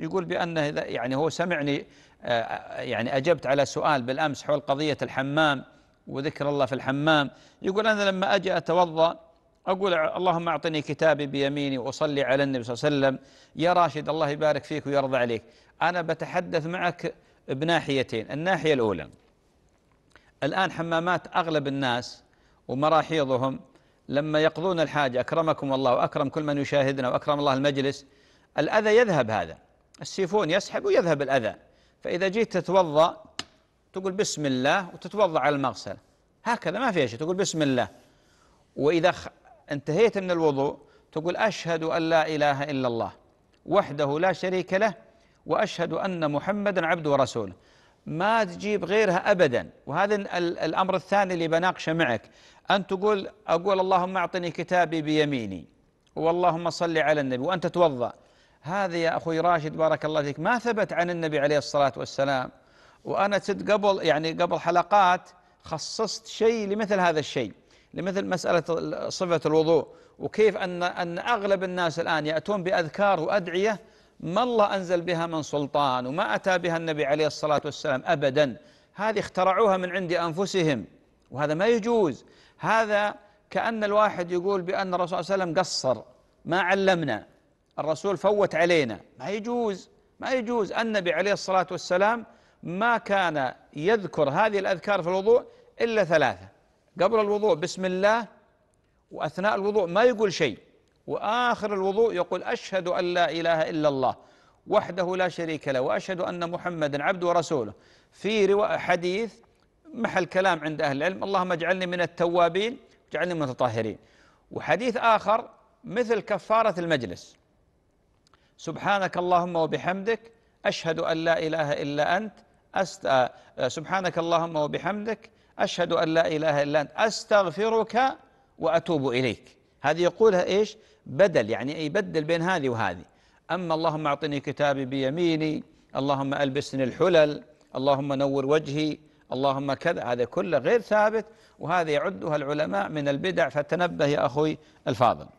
يقول بأنه يعني هو سمعني آه، يعني أجبت على سؤال بالأمس حول قضية الحمام وذكر الله في الحمام يقول أنا لما أجي أتوضأ أقول اللهم أعطني كتابي بيميني وأصلي على النبي صلى الله عليه وسلم يا راشد الله يبارك فيك ويرضى عليك أنا بتحدث معك بناحيتين الناحية الأولى الآن حمامات أغلب الناس ومراحيضهم لما يقضون الحاجة أكرمكم الله وأكرم كل من يشاهدنا وأكرم الله المجلس الأذى يذهب هذا السيفون يسحب ويذهب الأذى فإذا جيت تتوضأ تقول بسم الله وتتوضأ على المغسلة هكذا ما فيها شيء تقول بسم الله وإذا انتهيت من الوضوء تقول أشهد أن لا إله إلا الله وحده لا شريك له وأشهد أن محمدا عبده ورسوله ما تجيب غيرها أبدا وهذا الأمر الثاني اللي بناقشه معك أن تقول أقول اللهم أعطني كتابي بيميني واللهم صل على النبي وأنت تتوضأ هذا يا أخوي راشد بارك الله فيك ما ثبت عن النبي عليه الصلاة والسلام وأنا تد قبل يعني قبل حلقات خصصت شيء لمثل هذا الشيء لمثل مسألة صفة الوضوء وكيف أن أن أغلب الناس الآن يأتون بأذكار وأدعية ما الله أنزل بها من سلطان وما أتى بها النبي عليه الصلاة والسلام أبدا هذه اخترعوها من عند أنفسهم وهذا ما يجوز هذا كأن الواحد يقول بأن الرسول صلى الله عليه وسلم قصر ما علمنا الرسول فوت علينا ما يجوز ما يجوز النبي عليه الصلاة والسلام ما كان يذكر هذه الأذكار في الوضوء إلا ثلاثة قبل الوضوء بسم الله وأثناء الوضوء ما يقول شيء وآخر الوضوء يقول أشهد أن لا إله إلا الله وحده لا شريك له وأشهد أن محمدا عبده ورسوله في رواية حديث محل كلام عند أهل العلم اللهم اجعلني من التوابين واجعلني من المتطهرين وحديث آخر مثل كفارة المجلس سبحانك اللهم وبحمدك أشهد أن لا إله إلا أنت أست... آه، آه، سبحانك اللهم وبحمدك أشهد أن لا إله إلا أنت أستغفرك وأتوب إليك هذه يقولها إيش بدل يعني يبدل بين هذه وهذه أما اللهم أعطني كتابي بيميني اللهم ألبسني الحلل اللهم نور وجهي اللهم كذا هذا كله غير ثابت وهذا يعدها العلماء من البدع فتنبه يا أخوي الفاضل